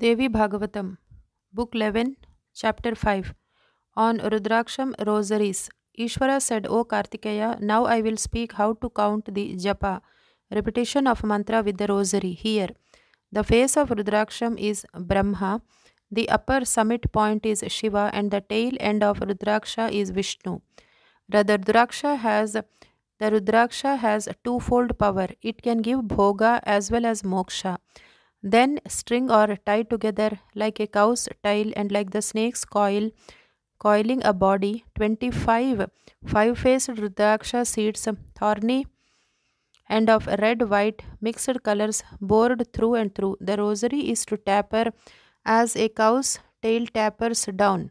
Devi Bhagavatam, Book 11, Chapter 5 On Rudraksham Rosaries. Ishvara said, O Kartikeya, now I will speak how to count the japa, repetition of mantra with the rosary. Here, the face of Rudraksham is Brahma, the upper summit point is Shiva, and the tail end of Rudraksha is Vishnu. The Rudraksha has the Rudraksha has twofold power. It can give bhoga as well as moksha. Then string or tie together like a cow's tail and like the snake's coil, coiling a body. 25. Five-faced Rudraksha seeds, thorny and of red-white mixed colors, bored through and through. The rosary is to taper as a cow's tail tapers down.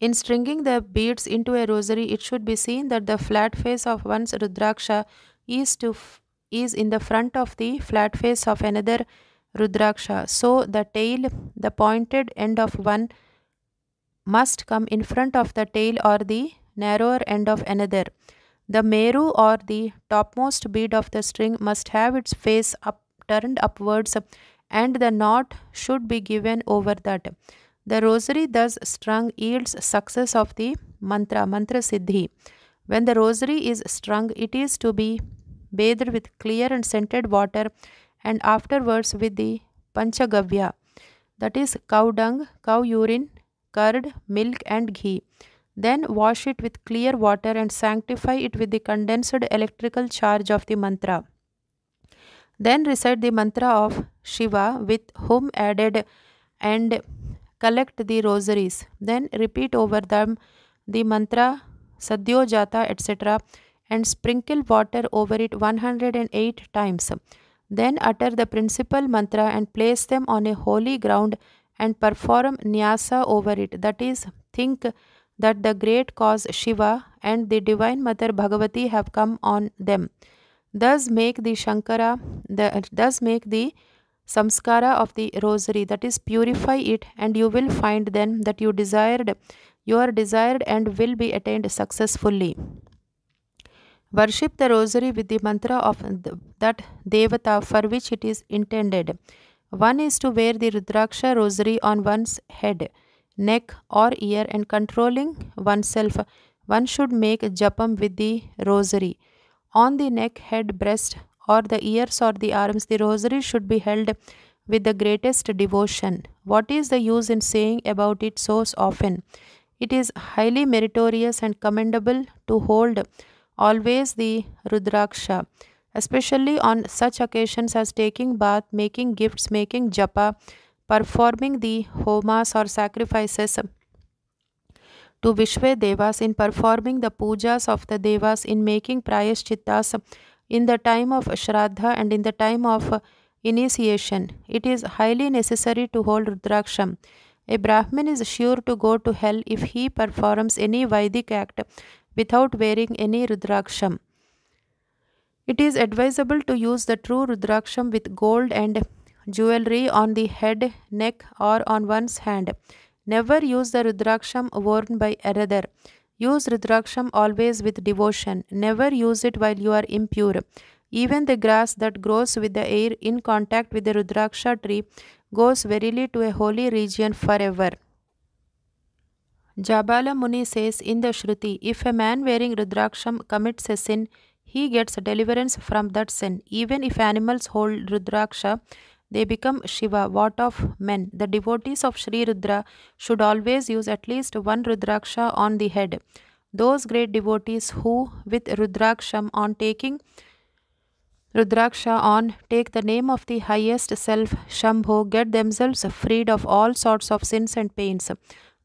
In stringing the beads into a rosary, it should be seen that the flat face of one's Rudraksha is to is in the front of the flat face of another Rudraksha. So the tail, the pointed end of one must come in front of the tail or the narrower end of another. The meru or the topmost bead of the string must have its face up, turned upwards and the knot should be given over that. The rosary thus strung yields success of the mantra, mantra siddhi. When the rosary is strung, it is to be bathed with clear and scented water, and afterwards with the panchagavya, that is cow dung, cow urine, curd, milk, and ghee. Then wash it with clear water and sanctify it with the condensed electrical charge of the mantra. Then recite the mantra of Shiva with whom added and collect the rosaries. Then repeat over them the mantra Sadyo Jata etc and sprinkle water over it 108 times. Then utter the principal mantra and place them on a holy ground and perform nyasa over it. That is, think that the great cause Shiva and the Divine Mother Bhagavati have come on them. Thus make the Shankara, the, thus make the samskara of the rosary, that is, purify it, and you will find then that you desired, your desired end will be attained successfully. Worship the rosary with the mantra of that devata for which it is intended. One is to wear the Rudraksha rosary on one's head, neck, or ear and controlling oneself. One should make japam with the rosary. On the neck, head, breast, or the ears or the arms, the rosary should be held with the greatest devotion. What is the use in saying about it so often? It is highly meritorious and commendable to hold always the Rudraksha, especially on such occasions as taking bath, making gifts, making japa, performing the homas or sacrifices to Vishve Devas, in performing the pujas of the Devas, in making chittas, in the time of Shraddha and in the time of initiation. It is highly necessary to hold Rudraksham. A Brahmin is sure to go to hell if he performs any Vaidic act without wearing any Rudraksham. It is advisable to use the true Rudraksham with gold and jewelry on the head, neck, or on one's hand. Never use the Rudraksham worn by another. Use Rudraksham always with devotion. Never use it while you are impure. Even the grass that grows with the air in contact with the Rudraksha tree goes verily to a holy region forever. Jabala Muni says in the Shruti, if a man wearing Rudraksham commits a sin, he gets deliverance from that sin. Even if animals hold Rudraksha, they become Shiva, what of men. The devotees of Sri Rudra should always use at least one Rudraksha on the head. Those great devotees who, with Rudraksham on taking Rudraksha on, take the name of the highest self, Shambho, get themselves freed of all sorts of sins and pains.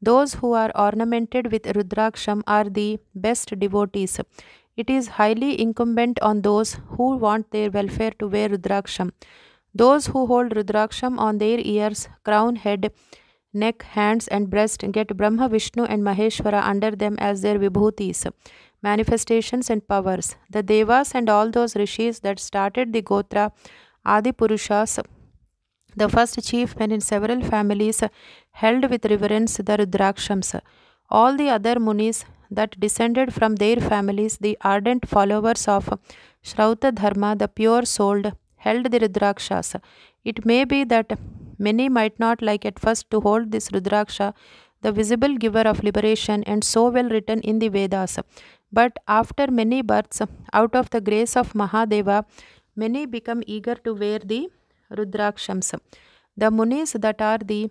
Those who are ornamented with Rudraksham are the best devotees. It is highly incumbent on those who want their welfare to wear Rudraksham. Those who hold Rudraksham on their ears, crown, head, neck, hands, and breast get Brahma, Vishnu, and Maheshwara under them as their vibhutis, manifestations, and powers. The Devas and all those rishis that started the Gotra, Adi Purushas, the first chief men in several families, held with reverence the Rudrakshams. All the other munis that descended from their families, the ardent followers of Shrauta Dharma, the pure souled, held the Rudrakshas. It may be that many might not like at first to hold this Rudraksha, the visible giver of liberation, and so well written in the Vedas. But after many births, out of the grace of Mahadeva, many become eager to wear the Rudrakshams. The munis that are the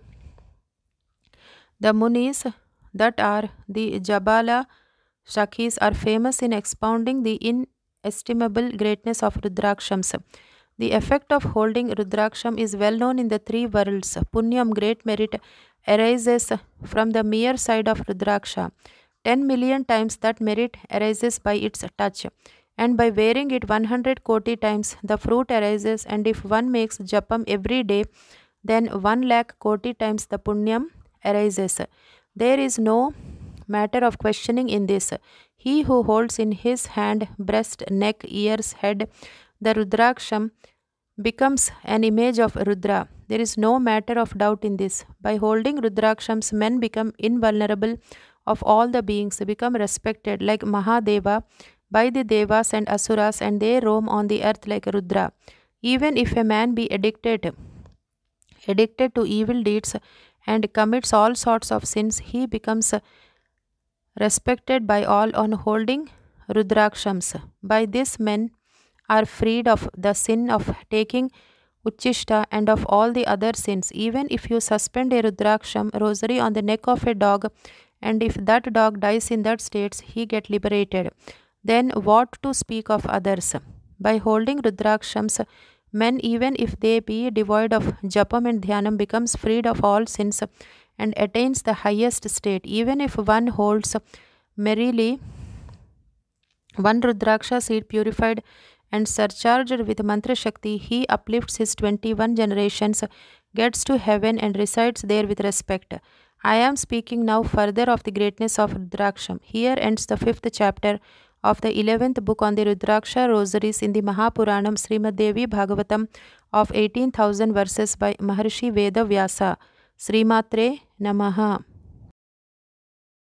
the munis that are the Jabala Shakis are famous in expounding the inestimable greatness of Rudrakshams. The effect of holding Rudraksham is well known in the three worlds. Punyam, great merit, arises from the mere side of Rudraksha. Ten million times that merit arises by its touch. And by wearing it 100 koti times, the fruit arises. And if one makes japam every day, then 1 lakh koti times the punyam arises. There is no matter of questioning in this. He who holds in his hand, breast, neck, ears, head, the Rudraksham becomes an image of Rudra. There is no matter of doubt in this. By holding Rudrakshams, men become invulnerable of all the beings, become respected like Mahadeva by the Devas and Asuras, and they roam on the earth like Rudra. Even if a man be addicted, addicted to evil deeds, and commits all sorts of sins, he becomes respected by all on holding Rudrakshams. By this, men are freed of the sin of taking Uchishta and of all the other sins. Even if you suspend a Rudraksham rosary on the neck of a dog, and if that dog dies in that state, he get liberated. Then what to speak of others? By holding Rudrakshams, Men, even if they be devoid of japam and dhyanam, becomes freed of all sins and attains the highest state. Even if one holds merrily one Rudraksha seed purified and surcharged with Mantra Shakti, he uplifts his 21 generations, gets to heaven, and resides there with respect. I am speaking now further of the greatness of Rudraksham. Here ends the fifth chapter of the 11th book on the Rudraksha rosaries in the Mahapuranam Srimad Devi Bhagavatam of 18,000 verses by Maharishi Vedavyasa. Srimatre Namaha.